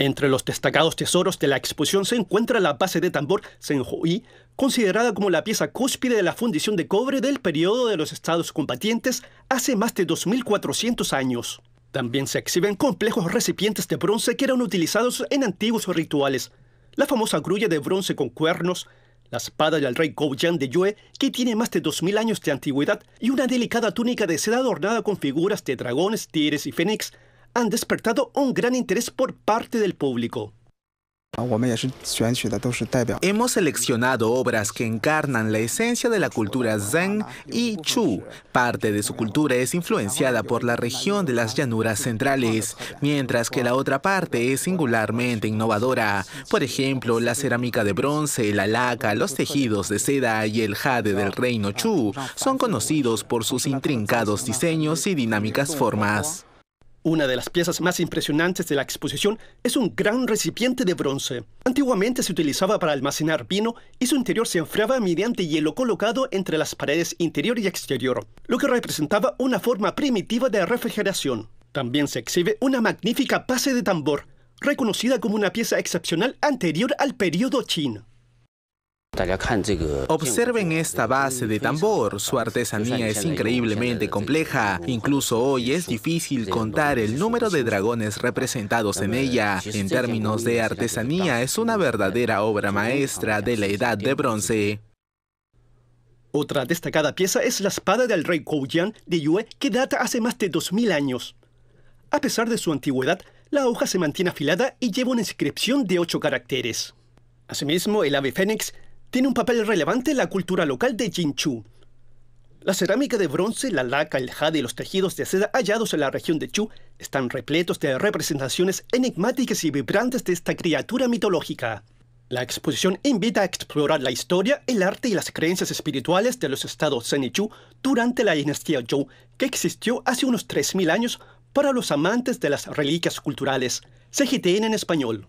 Entre los destacados tesoros de la exposición se encuentra la base de tambor Senjoi, considerada como la pieza cúspide de la fundición de cobre del periodo de los estados combatientes hace más de 2.400 años. También se exhiben complejos recipientes de bronce que eran utilizados en antiguos rituales, la famosa grulla de bronce con cuernos, la espada del rey Gou-Yan de Yue, que tiene más de 2.000 años de antigüedad, y una delicada túnica de seda adornada con figuras de dragones, tigres y fénix, han despertado un gran interés por parte del público. Hemos seleccionado obras que encarnan la esencia de la cultura Zen y Chu. Parte de su cultura es influenciada por la región de las llanuras centrales, mientras que la otra parte es singularmente innovadora. Por ejemplo, la cerámica de bronce, la laca, los tejidos de seda y el jade del reino Chu son conocidos por sus intrincados diseños y dinámicas formas. Una de las piezas más impresionantes de la exposición es un gran recipiente de bronce. Antiguamente se utilizaba para almacenar vino y su interior se enfriaba mediante hielo colocado entre las paredes interior y exterior, lo que representaba una forma primitiva de refrigeración. También se exhibe una magnífica base de tambor, reconocida como una pieza excepcional anterior al periodo chino. Observen esta base de tambor, su artesanía es increíblemente compleja, incluso hoy es difícil contar el número de dragones representados en ella. En términos de artesanía es una verdadera obra maestra de la Edad de Bronce. Otra destacada pieza es la espada del rey Koujian de Yue que data hace más de 2000 años. A pesar de su antigüedad, la hoja se mantiene afilada y lleva una inscripción de 8 caracteres. Asimismo, el ave fénix tiene un papel relevante en la cultura local de Jinchu. La cerámica de bronce, la laca, el jade y los tejidos de seda hallados en la región de Chu están repletos de representaciones enigmáticas y vibrantes de esta criatura mitológica. La exposición invita a explorar la historia, el arte y las creencias espirituales de los estados Zen y durante la dinastía Zhou, que existió hace unos 3.000 años para los amantes de las reliquias culturales. CGTN en español.